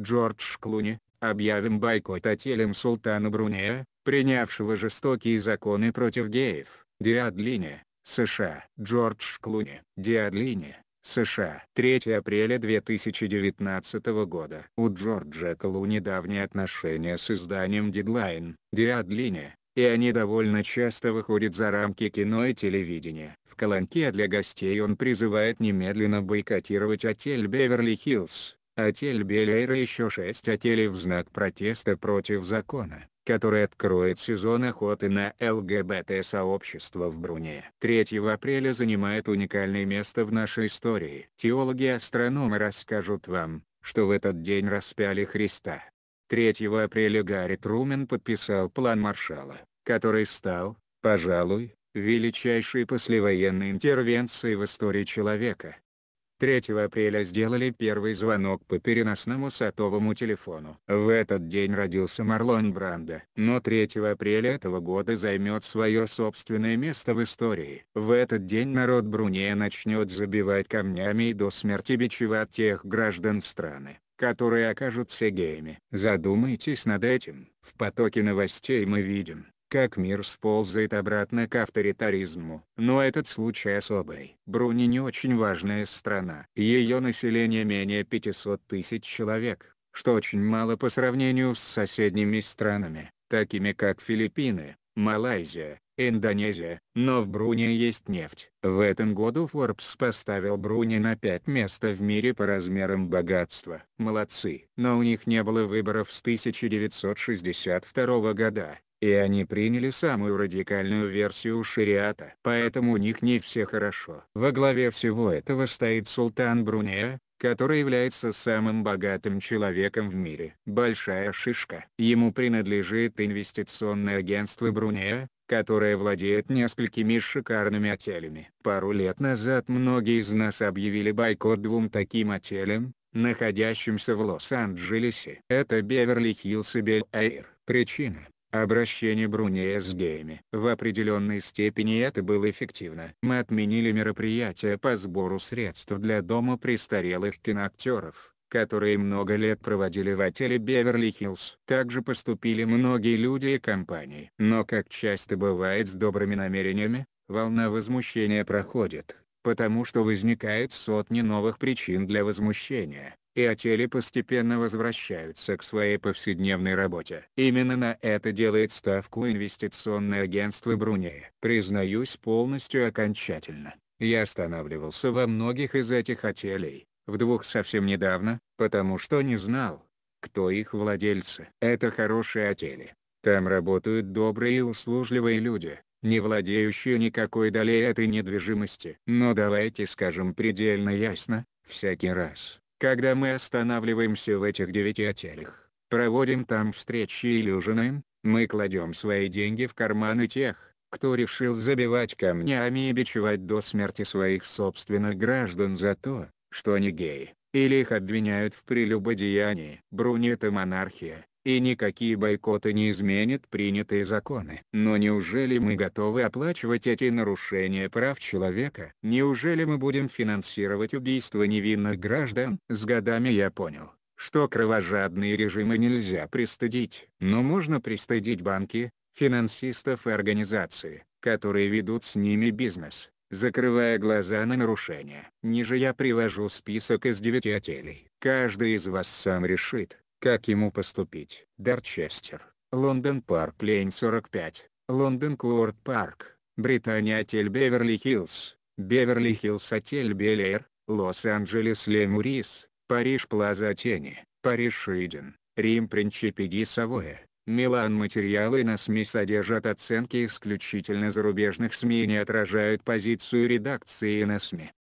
Джордж Клуни, объявим отелем султана Брунея, принявшего жестокие законы против геев. Диадлиния, США. Джордж Клуни. Диадлиния, США. 3 апреля 2019 года. У Джорджа Клуни давние отношения с изданием Deadline, Диадлиния, и они довольно часто выходят за рамки кино и телевидения. В колонке для гостей он призывает немедленно бойкотировать отель Беверли-Хиллз. Отель а Беляйра еще шесть отелей в знак протеста против закона, который откроет сезон охоты на ЛГБТ-сообщество в Бруне. 3 апреля занимает уникальное место в нашей истории. Теологи-астрономы расскажут вам, что в этот день распяли Христа. 3 апреля Гарри Трумен подписал план Маршала, который стал, пожалуй, величайшей послевоенной интервенцией в истории человека. 3 апреля сделали первый звонок по переносному сотовому телефону. В этот день родился Марлон Брандо. Но 3 апреля этого года займет свое собственное место в истории. В этот день народ Брунея начнет забивать камнями и до смерти бичевать тех граждан страны которые окажутся геями. Задумайтесь над этим. В потоке новостей мы видим, как мир сползает обратно к авторитаризму. Но этот случай особый. Бруни не очень важная страна. Ее население менее 500 тысяч человек, что очень мало по сравнению с соседними странами, такими как Филиппины, Малайзия, Индонезия, но в Бруне есть нефть. В этом году Forbes поставил Бруни на 5 место в мире по размерам богатства. Молодцы. Но у них не было выборов с 1962 года, и они приняли самую радикальную версию шариата. Поэтому у них не все хорошо. Во главе всего этого стоит султан Брунея, который является самым богатым человеком в мире. Большая шишка. Ему принадлежит инвестиционное агентство Брунея, которое владеет несколькими шикарными отелями. Пару лет назад многие из нас объявили бойкот двум таким отелям, находящимся в Лос-Анджелесе. Это беверли хиллс и Белл-Эйр. Причина Обращение Бруния с геями. В определенной степени это было эффективно. Мы отменили мероприятие по сбору средств для дома престарелых киноактеров, которые много лет проводили в отеле Беверли-Хиллз. Также поступили многие люди и компании. Но как часто бывает с добрыми намерениями, волна возмущения проходит, потому что возникает сотни новых причин для возмущения и отели постепенно возвращаются к своей повседневной работе. Именно на это делает ставку инвестиционное агентство Брунея. Признаюсь полностью окончательно. Я останавливался во многих из этих отелей, в двух совсем недавно, потому что не знал, кто их владельцы. Это хорошие отели. Там работают добрые и услужливые люди, не владеющие никакой долей этой недвижимости. Но давайте скажем предельно ясно, всякий раз, когда мы останавливаемся в этих девяти отелях, проводим там встречи или ужинаем, мы кладем свои деньги в карманы тех, кто решил забивать камнями и бичевать до смерти своих собственных граждан за то, что они геи, или их обвиняют в прелюбодеянии. Бруни — монархия, и никакие бойкоты не изменят принятые законы. Но неужели мы готовы оплачивать эти нарушения прав человека? Неужели мы будем финансировать убийство невинных граждан? С годами я понял, что кровожадные режимы нельзя пристыдить. Но можно пристыдить банки, финансистов и организации, которые ведут с ними бизнес, закрывая глаза на нарушения. Ниже я привожу список из девяти отелей. Каждый из вас сам решит, как ему поступить? Дарчестер, Лондон Парк Лейн 45, Лондон Куорт Парк, Британия Отель Беверли-Хиллз, Беверли-Хиллз Отель Белэйр, Лос-Анджелес Лемурис, Париж Плаза Тени, Париж Шиден, Рим Принчипи Ди Савоя. Милан материалы на СМИ содержат оценки исключительно зарубежных СМИ и не отражают позицию редакции на СМИ.